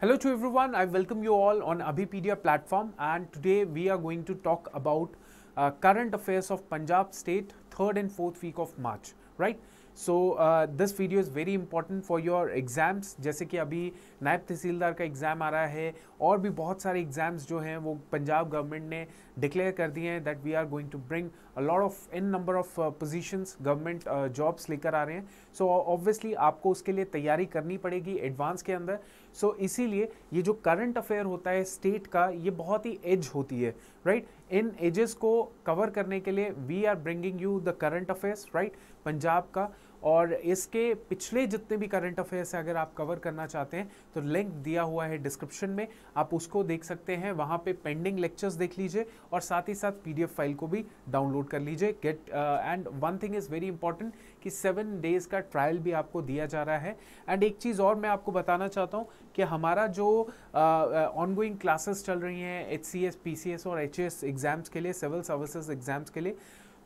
Hello to everyone, I welcome you all on Abhipedia platform and today we are going to talk about uh, current affairs of Punjab state third and fourth week of March, right? So uh, this video is very important for your exams. जैसे कि अभी नायब तहसीलदार का exam आ रहा है और भी बहुत सारे एग्ज़ाम्स जो हैं वो पंजाब गवर्नमेंट ने डिक्लेयर कर दिए हैं that we are going to bring lot of an number of positions government jobs लेकर आ रहे हैं सो so, ऑब्वियसली आपको उसके लिए तैयारी करनी पड़ेगी एडवांस के अंदर सो so, इसीलिए ये जो करंट अफेयर होता है स्टेट का ये बहुत ही एज होती है राइट इन एजेस को कवर करने के लिए we are bringing you the current affairs right Punjab का और इसके पिछले जितने भी करंट अफेयर्स अगर आप कवर करना चाहते हैं तो लिंक दिया हुआ है डिस्क्रिप्शन में आप उसको देख सकते हैं वहाँ पे पेंडिंग लेक्चर्स देख लीजिए और साथ ही साथ पीडीएफ फाइल को भी डाउनलोड कर लीजिए get and one thing is very important कि सेवन डेज़ का ट्रायल भी आपको दिया जा रहा है एंड एक चीज़ और मैं आपको बताना चाहता हूँ कि हमारा जो ऑनगोइंग uh, क्लासेस uh, चल रही हैं H C S P C S और एच एस एग्ज़ाम्स के लिए सिविल सर्विसेज एग्ज़ाम्स के लिए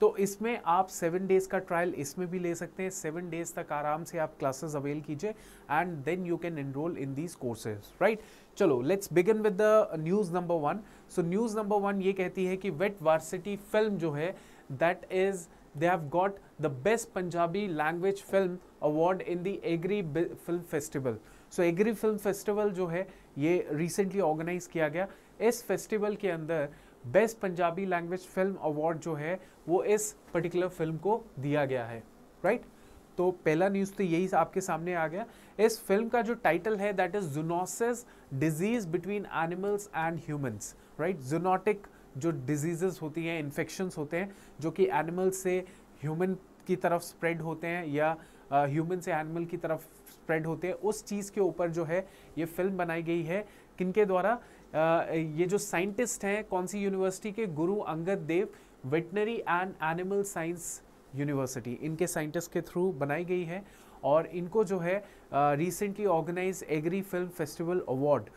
तो इसमें आप सेवन डेज़ का ट्रायल इसमें भी ले सकते हैं सेवन डेज़ तक आराम से आप क्लासेस अवेल कीजिए and then you can enrol in these courses right चलो let's begin with the news number one so news number one ये कहती है कि वेट वार्सिटी फिल्म जो है that is they have got the best Punjabi language film award in the agri film festival so agri film festival जो है ये recently organise किया गया इस फेस्टिवल के अंदर best Punjabi language film award जो है वो इस पर्टिकुलर फिल्म को दिया गया है राइट right? तो पहला न्यूज़ तो यही आपके सामने आ गया इस फिल्म का जो टाइटल है that is zoonosis disease between animals and humans right zoonotic जो डिजीजेस होती हैं इन्फेक्शंस होते हैं जो कि एनिमल से ह्यूमन की तरफ स्प्रेड होते हैं या ह्यूमन से एनिमल की तरफ स्प्रेड होते हैं उस चीज़ के ऊपर जो है ये फिल्म बनाई गई है किनके द्वारा ये जो साइंटिस्ट हैं कौन सी यूनिवर्सिटी के Guru Angad Dev veterinary and animal science university इनके साइंटिस्ट के थ्रू बनाई गई है और इनको जो है recently organise agri film festival award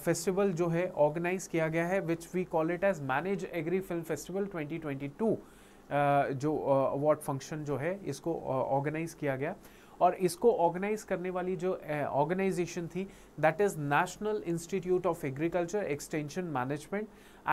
festival जो है ऑर्गेनाइज किया गया है which we call it as MANAGE agri film festival 2022 uh, जो अवार्ड uh, फंक्शन जो है इसको ऑर्गेनाइज uh, किया गया और इसको ऑर्गेनाइज करने वाली जो ऑर्गेनाइजेशन थी that is National Institute of Agriculture Extension Management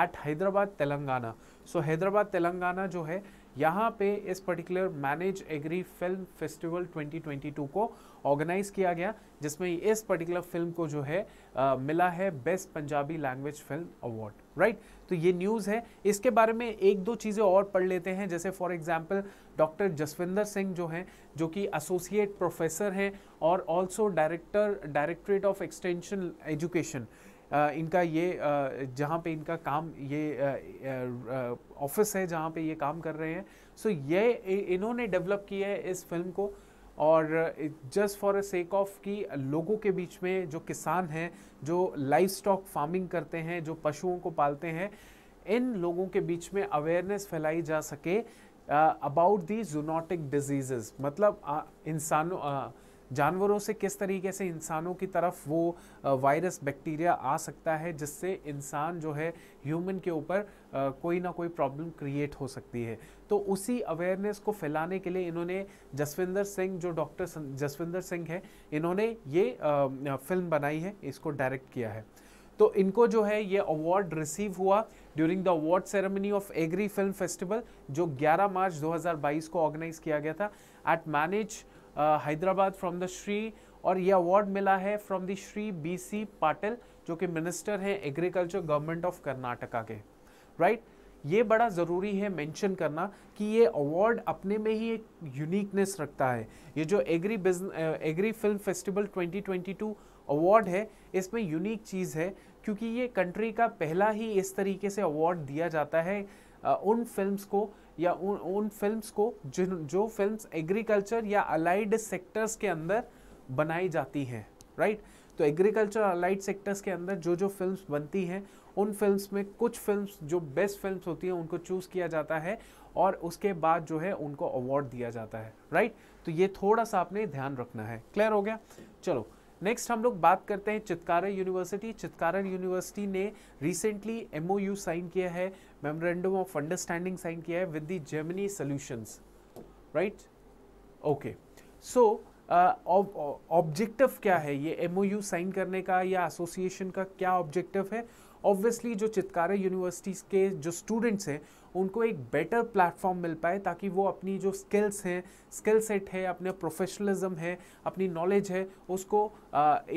at Hyderabad Telangana so Hyderabad Telangana जो है यहाँ पे इस particular MANAGE agri film festival 2022 को ऑर्गेनाइज किया गया जिसमें इस पर्टिकुलर फिल्म को जो है आ, मिला है best Punjabi language film award right तो ये न्यूज़ है इसके बारे में एक दो चीज़ें और पढ़ लेते हैं जैसे for example doctor Jaswinder Singh जो हैं जो कि एसोसिएट प्रोफेसर हैं और also director directorate of extension education इनका ये जहाँ पे इनका काम ये ऑफिस है जहाँ पे ये काम कर रहे हैं सो ये इन्होंने डेवलप किया है इस फिल्म को और just for a sake of कि लोगों के बीच में जो किसान हैं जो लाइफ स्टॉक फार्मिंग करते हैं जो पशुओं को पालते हैं इन लोगों के बीच में अवेयरनेस फैलाई जा सके अबाउट दी जूनोटिक डिजीज़ मतलब इंसानों जानवरों से किस तरीके से इंसानों की तरफ वो वायरस बैक्टीरिया आ सकता है जिससे इंसान जो है ह्यूमन के ऊपर कोई ना कोई प्रॉब्लम क्रिएट हो सकती है तो उसी अवेयरनेस को फैलाने के लिए इन्होंने जसविंदर सिंह जो डॉक्टर जसविंदर सिंह है इन्होंने ये फिल्म बनाई है इसको डायरेक्ट किया है तो इनको जो है ये अवार्ड रिसीव हुआ during the award ceremony of agri film festival जो 11 मार्च 2022 को ऑर्गेनाइज किया गया था at MANAGE Hyderabad from the Shri और ये अवार्ड मिला है from the Shri B C Patil जो कि मिनिस्टर हैं एग्रीकल्चर गवर्नमेंट ऑफ कर्नाटका के राइट right? ये बड़ा ज़रूरी है मेंशन करना कि ये अवार्ड अपने में ही एक यूनिकनेस रखता है ये जो एग्री बिजन एग्री फिल्म फेस्टिवल 2022 अवार्ड है इसमें यूनिक चीज़ है क्योंकि ये कंट्री का पहला ही इस तरीके से अवार्ड दिया जाता है उन फिल्म्स को या उन उन फिल्म्स को जिन जो फिल्म्स एग्रीकल्चर या अलाइड सेक्टर्स के अंदर बनाई जाती हैं राइट तो एग्रीकल्चर अलाइड सेक्टर्स के अंदर जो जो फिल्म्स बनती हैं उन फिल्म्स में कुछ फिल्म्स जो बेस्ट फिल्म्स होती हैं उनको चूज़ किया जाता है और उसके बाद जो है उनको अवार्ड दिया जाता है राइट तो ये थोड़ा सा आपने ध्यान रखना है क्लियर हो गया चलो नेक्स्ट हम लोग बात करते हैं चित्कारा यूनिवर्सिटी चित्कारा यूनिवर्सिटी ने रिसेंटली एमओयू साइन किया है मेमोरेंडम ऑफ अंडरस्टैंडिंग साइन किया है with the Gemini solutions right okay so objective क्या है ये एम साइन करने का या एसोसिएशन का क्या ऑब्जेक्टिव है ऑब्वियसली जो चित्कारा यूनिवर्सिटीज़ के जो स्टूडेंट्स हैं उनको एक बेटर प्लेटफॉर्म मिल पाए ताकि वो अपनी जो स्किल्स हैं स्किल सेट है अपने प्रोफेशनलिज्म है अपनी नॉलेज है उसको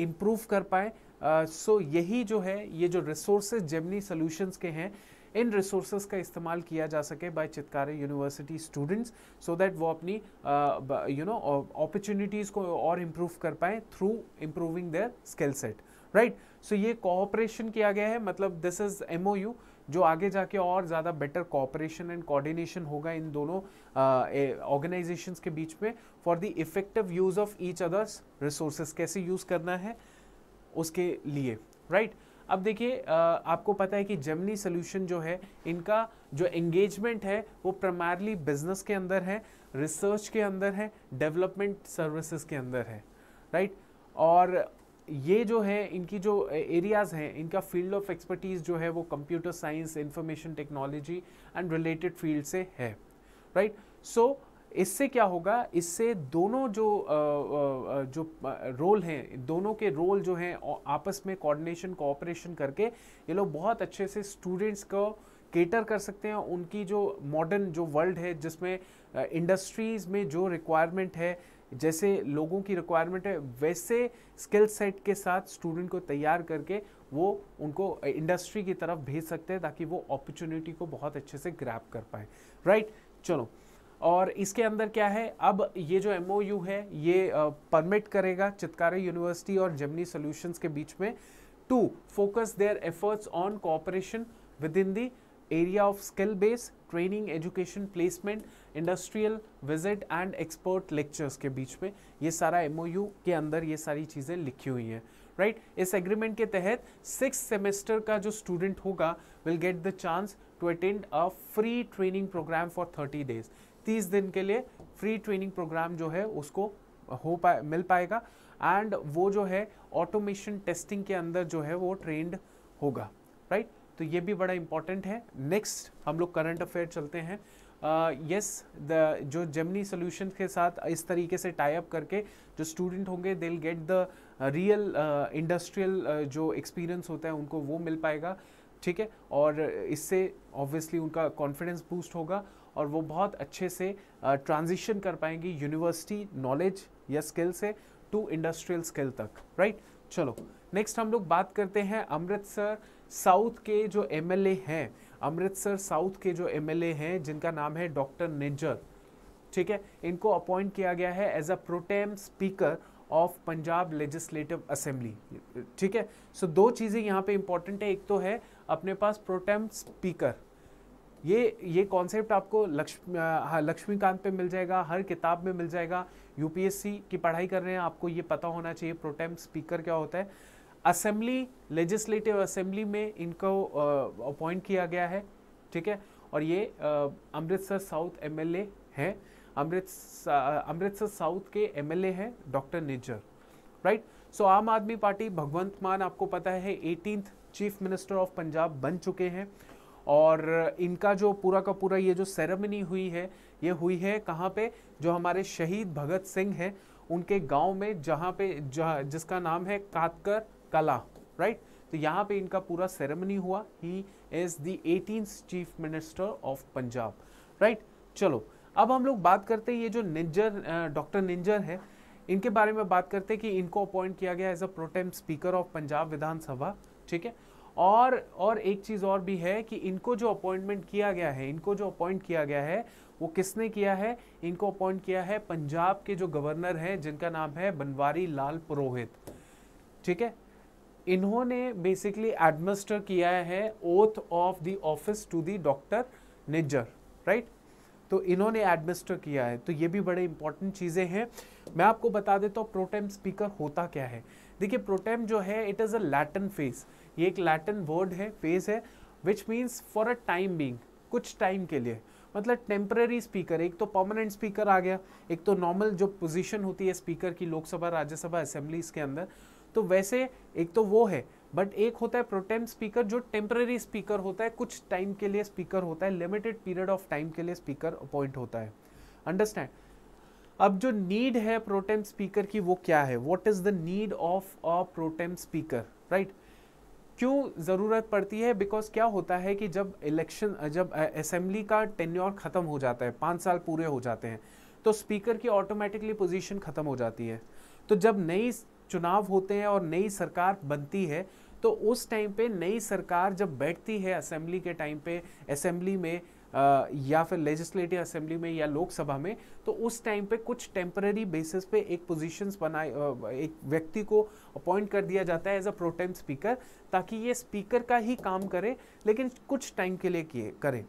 इम्प्रूव uh, कर पाए सो uh, so यही जो है ये जो रिसोर्सेज जेमनी सोल्यूशंस के हैं इन रिसोर्स का इस्तेमाल किया जा सके by Chitkara university students so that वो अपनी यू नो अपॉर्चुनिटीज़ को और इम्प्रूव कर पाएँ through improving their skill set right so ये कोऑपरेशन किया गया है मतलब दिस इज़ एम जो आगे जाके और ज़्यादा बेटर कॉपरेशन एंड कोऑर्डिनेशन होगा इन दोनों ऑर्गेनाइजेशंस के बीच में for the effective use of each others resources कैसे यूज़ करना है उसके लिए राइट right? अब देखिए आपको पता है कि जमनी सोल्यूशन जो है इनका जो एंगेजमेंट है वो प्रमारली बिजनेस के अंदर है रिसर्च के अंदर है डेवलपमेंट सर्विसेज के अंदर है राइट और ये जो है इनकी जो एरियाज़ हैं इनका फील्ड ऑफ एक्सपर्टीज़ जो है वो computer science information technology and related field से है राइट right? सो so, इससे क्या होगा इससे दोनों जो जो रोल हैं दोनों के रोल जो हैं आपस में कोऑर्डिनेशन कोऑपरेशन करके ये लोग बहुत अच्छे से स्टूडेंट्स को केटर कर सकते हैं उनकी जो मॉडर्न जो वर्ल्ड है जिसमें इंडस्ट्रीज़ में जो रिक्वायरमेंट है जैसे लोगों की रिक्वायरमेंट है वैसे स्किल सेट के साथ स्टूडेंट को तैयार करके वो उनको इंडस्ट्री की तरफ भेज सकते हैं ताकि वो अपॉर्चुनिटी को बहुत अच्छे से ग्रैप कर पाए राइट right? चलो और इसके अंदर क्या है अब ये जो एम है ये परमिट करेगा चितकारा यूनिवर्सिटी और जमनी सोल्यूशंस के बीच में to focus their efforts on cooperation with in the area of skill base training education placement industrial visit and expert lectures के बीच में ये सारा एम के अंदर ये सारी चीज़ें लिखी हुई हैं राइट right? इस एग्रीमेंट के तहत सिक्स सेमेस्टर का जो स्टूडेंट होगा will get the chance to attend a free training programme for thirty days तीस दिन के लिए फ्री ट्रेनिंग प्रोग्राम जो है उसको हो पाए मिल पाएगा एंड वो जो है ऑटोमेशन टेस्टिंग के अंदर जो है वो ट्रेंड होगा राइट right? तो ये भी बड़ा इंपॉर्टेंट है नेक्स्ट हम लोग करंट अफेयर चलते हैं यस uh, द yes, जो जेमनी सोल्यूशन के साथ इस तरीके से टाई अप करके जो स्टूडेंट होंगे they get the real industrial जो एक्सपीरियंस होता है उनको वो मिल पाएगा ठीक है और इससे ऑब्वियसली उनका कॉन्फिडेंस बूस्ट होगा और वो बहुत अच्छे से ट्रांजिशन कर पाएंगी यूनिवर्सिटी नॉलेज या स्किल से टू इंडस्ट्रियल स्किल तक राइट चलो नेक्स्ट हम लोग बात करते हैं अमृतसर साउथ के जो एम हैं अमृतसर साउथ के जो एम हैं जिनका नाम है डॉक्टर निज्जर ठीक है इनको अपॉइंट किया गया है as a pro tem speaker of Punjab legislative assembly ठीक है सो so, दो चीज़ें यहाँ पे इम्पॉर्टेंट है एक तो है अपने पास प्रोटेम स्पीकर ये ये कॉन्सेप्ट आपको लक्ष्मी हाँ, लक्ष्मीकांत पे मिल जाएगा हर किताब में मिल जाएगा यूपीएससी की पढ़ाई कर रहे हैं आपको ये पता होना चाहिए प्रोटेम स्पीकर क्या होता है असेंबली लेजिस्लेटिव असेंबली में इनको अपॉइंट किया गया है ठीक है और ये अमृतसर साउथ एमएलए हैं अमृत अमृतसर साउथ के एमएलए हैं doctor Nijjar right so Aam Aadmi party Bhagwant Mann आपको पता है eighteenth chief minister of Punjab बन चुके हैं और इनका जो पूरा का पूरा ये जो सेरेमनी हुई है ये हुई है कहाँ पे जो हमारे शहीद भगत सिंह हैं उनके गांव में जहाँ पे जहाँ जिसका नाम है कातकर कला राइट तो यहाँ पे इनका पूरा सेरेमनी हुआ he is the eighteen chief minister of Punjab right चलो अब हम लोग बात करते हैं ये जो निंजर डॉक्टर निंजर है इनके बारे में बात करते हैं कि इनको अपॉइंट किया गया as a pro tem speaker of Punjab Vidhan Sabha ठीक है और और एक चीज़ और भी है कि इनको जो अपॉइंटमेंट किया गया है इनको जो अपॉइंट किया गया है वो किसने किया है इनको अपॉइंट किया है पंजाब के जो गवर्नर हैं जिनका नाम है बनवारी लाल पुरोहित ठीक है इन्होंने बेसिकली एडमिनिस्टर किया है oath of the office to the doctor Nijjar right तो इन्होंने एडमिनिस्टर किया है तो ये भी बड़े इंपॉर्टेंट चीज़ें हैं मैं आपको बता देता हूँ प्रोटेम स्पीकर होता क्या है देखिए प्रोटेम जो है it is a Latin phrase ये एक लैटिन वर्ड है फेस है which means for a time being कुछ टाइम के लिए मतलब टेम्प्रेरी स्पीकर एक तो परमानेंट स्पीकर आ गया एक तो नॉर्मल जो पोजीशन होती है स्पीकर की लोकसभा राज्यसभा असेंबलीज के अंदर तो वैसे एक तो वो है बट एक होता है प्रोटेम स्पीकर जो टेम्प्रेरी स्पीकर होता है कुछ टाइम के लिए स्पीकर होता है लिमिटेड पीरियड ऑफ टाइम के लिए स्पीकर अपॉइंट होता है अंडरस्टैंड अब जो नीड है प्रोटेम स्पीकर की वो क्या है what is the need of a pro tem speaker right क्यों ज़रूरत पड़ती है बिकॉज क्या होता है कि जब इलेक्शन जब असेंबली का टेन्योर ख़त्म हो जाता है पाँच साल पूरे हो जाते हैं तो स्पीकर की ऑटोमेटिकली पोजीशन ख़त्म हो जाती है तो जब नई चुनाव होते हैं और नई सरकार बनती है तो उस टाइम पे नई सरकार जब बैठती है असेंबली के टाइम पे असेंबली में या फिर लेजिस्लेटिव असेंबली में या लोकसभा में तो उस टाइम पे कुछ टेम्पररी बेसिस पे एक पोजीशंस बनाए एक व्यक्ति को अपॉइंट कर दिया जाता है एज अ प्रोटेम स्पीकर ताकि ये स्पीकर का ही काम करे लेकिन कुछ टाइम के लिए किए करें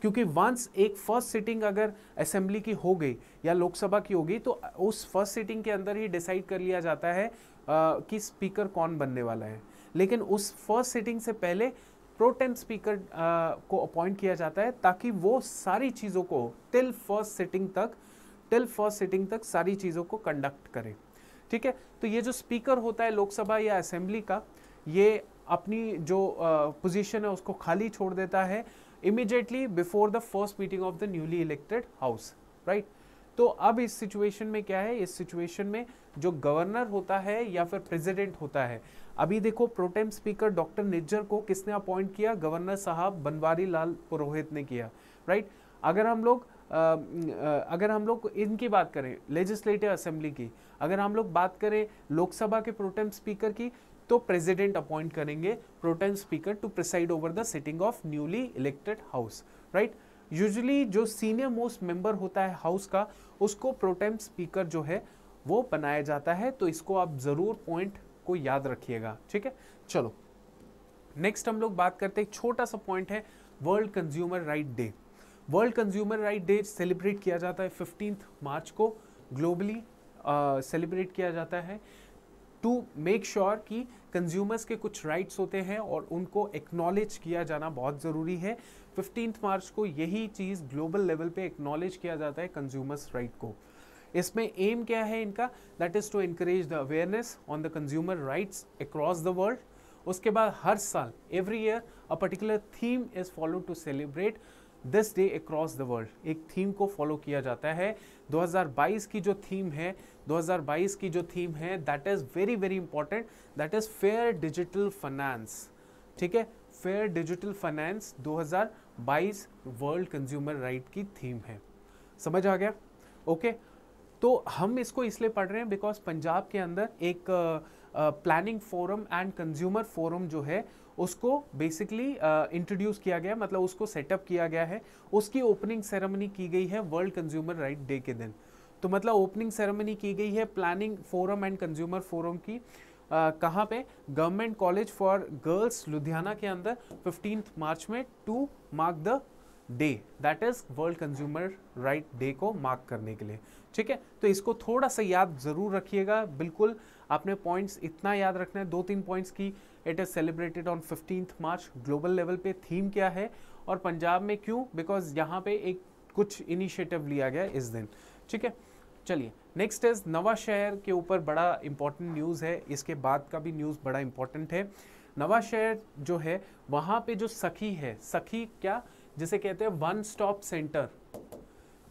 क्योंकि वंस एक फर्स्ट सिटिंग अगर असेंबली की हो गई या लोकसभा की हो गई तो उस फर्स्ट सिटिंग के अंदर ही डिसाइड कर लिया जाता है आ, कि स्पीकर कौन बनने वाला है लेकिन उस फर्स्ट सिटिंग से पहले प्रोटेम स्पीकर uh, को अपॉइंट किया जाता है ताकि वो सारी चीज़ों को टिल फर्स्ट सिटिंग तक टिल फर्स्ट सिटिंग तक सारी चीज़ों को कंडक्ट करे ठीक है तो ये जो स्पीकर होता है लोकसभा या असेंबली का ये अपनी जो पोजीशन uh, है उसको खाली छोड़ देता है immediately before the first meeting of the newly elected house right तो अब इस सिचुएशन में क्या है इस सिचुएशन में जो गवर्नर होता है या फिर प्रेसिडेंट होता है अभी देखो प्रोटेम स्पीकर डॉक्टर निज्जर को किसने अपॉइंट किया गवर्नर साहब बनवारी लाल पुरोहित ने किया राइट अगर हम लोग अगर हम लोग इनकी बात करें लेजिस्लेटिव असेंबली की अगर हम लोग बात करें लोकसभा के प्रोटेम स्पीकर की तो प्रेसिडेंट अपॉइंट करेंगे pro tem speaker to preside over the sitting of newly elected house right usually जो सीनियर मोस्ट मेंबर होता है हाउस का उसको प्रोटेम स्पीकर जो है वो बनाया जाता है तो इसको आप ज़रूर पॉइंट को याद रखिएगा ठीक है चलो नेक्स्ट हम लोग बात करते हैं छोटा सा पॉइंट है world consumer right day world consumer right day celebrate किया जाता है फिफ्टीन मार्च को ग्लोबली सेलिब्रेट किया जाता है टू मेक श्योर कि कंज्यूमर्स के कुछ राइट्स होते हैं और उनको एक्नॉलेज किया जाना बहुत ज़रूरी है फिफ्टीन मार्च को यही चीज़ ग्लोबल लेवल पे एक्नॉलेज किया जाता है कंज्यूमर्स राइट right को इसमें एम क्या है इनका that is to encourage the awareness on the consumer rights across the world उसके बाद हर साल every year a particular theme is follow to celebrate this day across the world एक थीम को फॉलो किया जाता है 2022 की जो थीम है 2022 की जो थीम है that is very very important that is fair digital finance ठीक है fair digital finance 2022 world consumer right की थीम है समझ आ गया ओके okay? तो हम इसको इसलिए पढ़ रहे हैं बिकॉज पंजाब के अंदर एक planning forum and consumer forum जो है उसको बेसिकली इंट्रोड्यूस किया गया मतलब उसको सेटअप किया गया है उसकी ओपनिंग सेरेमनी की गई है वर्ल्ड कंज्यूमर राइट डे के दिन तो मतलब ओपनिंग सेरेमनी की गई है planning forum and consumer forum की Uh, कहाँ पे government college for girls Ludhiana के अंदर फिफ्टीन मार्च में to mark the day that is world consumer right day को मार्क करने के लिए ठीक है तो इसको थोड़ा सा याद ज़रूर रखिएगा बिल्कुल आपने पॉइंट्स इतना याद रखना है दो तीन पॉइंट्स की it is celebrated on fifteen March global level पे थीम क्या है और पंजाब में क्यों बिकॉज यहाँ पे एक कुछ इनिशिएटिव लिया गया इस दिन ठीक है चलिए नेक्स्ट इज नवा शहर के ऊपर बड़ा इंपॉर्टेंट न्यूज़ है इसके बाद का भी न्यूज़ बड़ा इंपॉर्टेंट है नवा शहर जो है वहाँ पे जो सखी है सखी क्या जिसे कहते हैं वन स्टॉप सेंटर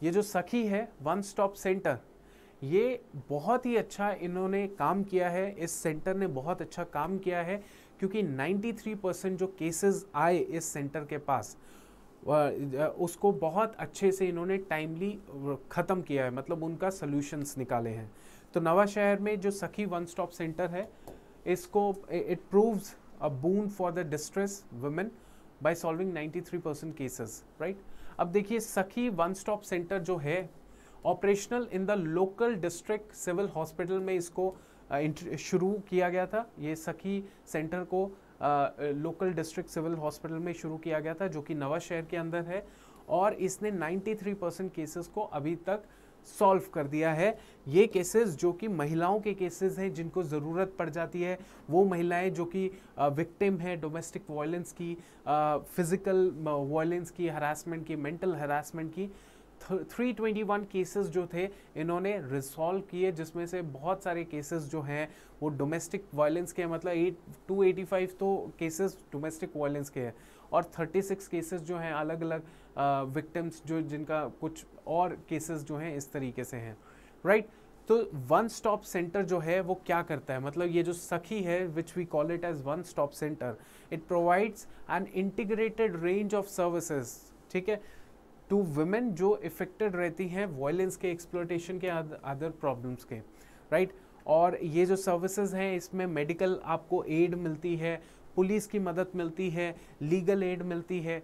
ये जो सखी है वन स्टॉप सेंटर ये बहुत ही अच्छा इन्होंने काम किया है इस सेंटर ने बहुत अच्छा काम किया है क्योंकि 93 परसेंट जो केसेस आए इस सेंटर के पास उसको बहुत अच्छे से इन्होंने टाइमली ख़त्म किया है मतलब उनका सल्यूशंस निकाले हैं तो नवा शहर में जो सखी वन स्टॉप सेंटर है इसको it proves a boon for the distress women by solving 93 percent cases right अब देखिए सखी वन स्टॉप सेंटर जो है operational in the local district civil hospital में इसको uh, शुरू किया गया था ये सखी सेंटर को लोकल डिस्ट्रिक्ट सिविल हॉस्पिटल में शुरू किया गया था जो कि नवा शहर के अंदर है और इसने 93 परसेंट केसेस को अभी तक सॉल्व कर दिया है ये केसेस जो कि महिलाओं के केसेस हैं जिनको ज़रूरत पड़ जाती है वो महिलाएं जो कि विक्टिम हैं डोमेस्टिक वायलेंस की फिज़िकल वायलेंस की हरासमेंट की मेंटल हरासमेंट की 321 केसेस जो थे इन्होंने रिसॉल्व किए जिसमें से बहुत सारे केसेस जो हैं वो डोमेस्टिक वायलेंस के हैं मतलब एट टू तो केसेस डोमेस्टिक वायलेंस के हैं और 36 केसेस जो हैं अलग अलग विक्टिम्स जो जिनका कुछ और केसेस जो हैं इस तरीके से हैं राइट right? तो वन स्टॉप सेंटर जो है वो क्या करता है मतलब ये जो सखी है which we call it as one stop centre it provides an integrated range of services ठीक है टू वुमेन जो इफेक्टेड रहती हैं वॉयलेंस के एक्सप्लोटेशन के अदर प्रॉब्लम्स के राइट right? और ये जो सर्विसेज हैं इसमें मेडिकल आपको एड मिलती है पुलिस की मदद मिलती है लीगल एड मिलती है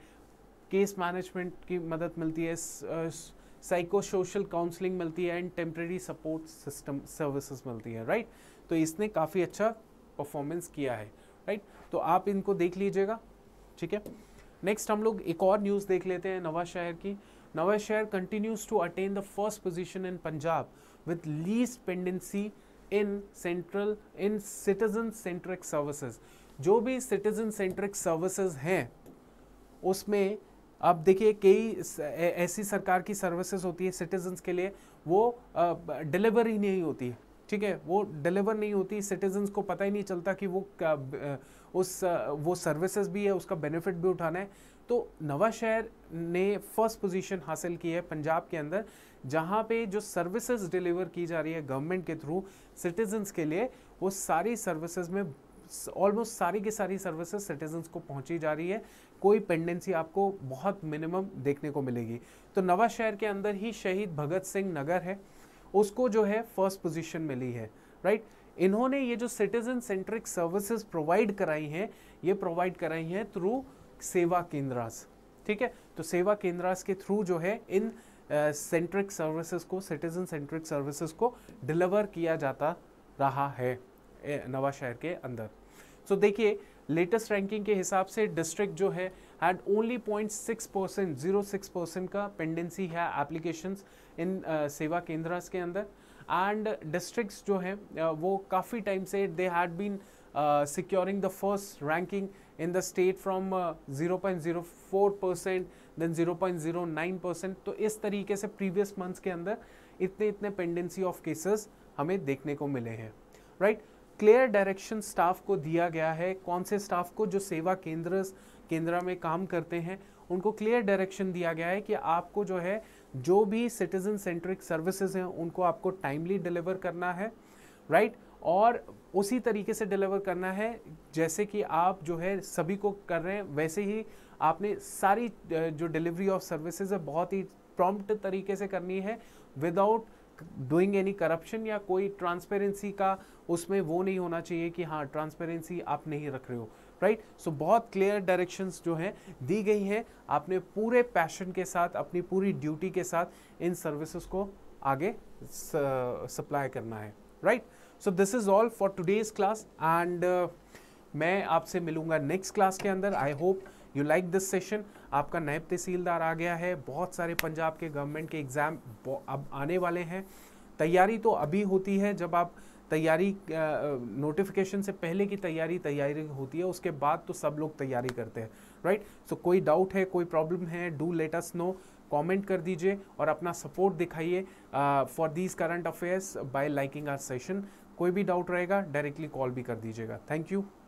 केस मैनेजमेंट की मदद मिलती है साइको सोशल काउंसलिंग मिलती है and temporary support system services मिलती है राइट तो इसने काफ़ी अच्छा परफॉर्मेंस किया है राइट तो आप इनको देख लीजिएगा ठीक है नेक्स्ट हम लोग एक और न्यूज़ देख लेते हैं नवा शहर की Nawanshahr continues to attain the first position in Punjab with least pendency in central in citizen centric services जो भी सिटीजन सेंट्रिक सर्विसेज हैं उसमें अब देखिए कई ऐसी सरकार की सर्विसेज होती है सिटीजन्स के लिए वो डिलीवर ही नहीं होती ठीक है वो डिलीवर नहीं होती सिटीजन्स को पता ही नहीं चलता कि वो उस वो सर्विसेज भी है उसका बेनिफिट भी उठाना है तो नवा शहर ने फर्स्ट पोजीशन हासिल की है पंजाब के अंदर जहाँ पे जो सर्विसेज डिलीवर की जा रही है गवर्नमेंट के थ्रू सिटीजन्स के लिए वो सारी सर्विसेज में ऑलमोस्ट सारी की सारी सर्विसेज सिटीजन्स को पहुँची जा रही है कोई पेंडेंसी आपको बहुत मिनिमम देखने को मिलेगी तो नवा शहर के अंदर ही शहीद भगत सिंह नगर है उसको जो है फर्स्ट पोजीशन मिली है राइट इन्होंने ये जो सिटीजन सेंट्रिक सर्विसेज प्रोवाइड कराई हैं ये प्रोवाइड कराई हैं थ्रू सेवा केंद्रास ठीक है तो सेवा केंद्रास के थ्रू जो है इन सेंट्रिक uh, सर्विसेज को सिटीजन सेंट्रिक सर्विसेज को डिलीवर किया जाता रहा है नवा शहर के अंदर सो so, देखिए लेटेस्ट रैंकिंग के हिसाब से डिस्ट्रिक्ट जो है had only point six percent zero six percent का पेंडेंसी है एप्लीकेशन इन सेवा केंद्र के अंदर एंड डिस्ट्रिक्ट जो हैं uh, वो काफ़ी टाइम से they had been securing the first ranking in the state from zero point zero four percent then zero point zero nine percent तो इस तरीके से प्रीवियस मंथ्स के अंदर इतने इतने पेंडेंसी ऑफ केसेस हमें देखने को मिले हैं right right? Clear direction staff को दिया गया है कौन से स्टाफ को जो सेवा केंद्र केंद्र में काम करते हैं उनको क्लियर डायरेक्शन दिया गया है कि आपको जो है जो भी सिटीजन सेंट्रिक सर्विसेज हैं उनको आपको टाइमली डिलीवर करना है राइट right? और उसी तरीके से डिलीवर करना है जैसे कि आप जो है सभी को कर रहे हैं वैसे ही आपने सारी जो डिलीवरी ऑफ सर्विसेज है बहुत ही प्रॉम्प्ट तरीके से करनी है विदाउट डूइंग एनी करप्शन या कोई ट्रांसपेरेंसी का उसमें वो नहीं होना चाहिए कि हाँ ट्रांसपेरेंसी आप नहीं रख रहे हो राइट right? सो so, बहुत क्लियर डायरेक्शंस जो हैं दी गई हैं आपने पूरे पैशन के साथ अपनी पूरी ड्यूटी के साथ इन सर्विसेज को आगे सप्लाई करना है right so this is all for today's class and मैं आपसे मिलूंगा नेक्स्ट क्लास के अंदर I hope you like this session आपका नायब तहसीलदार आ गया है बहुत सारे पंजाब के गवर्नमेंट के एग्ज़ाम अब आने वाले हैं तैयारी तो अभी होती है जब आप तैयारी नोटिफिकेशन से पहले की तैयारी तैयारी होती है उसके बाद तो सब लोग तैयारी करते हैं राइट right? सो so, कोई डाउट है कोई प्रॉब्लम है do let us know comment कर दीजिए और अपना सपोर्ट दिखाइए for these current affairs by liking our session कोई भी डाउट रहेगा डायरेक्टली कॉल भी कर दीजिएगा थैंक यू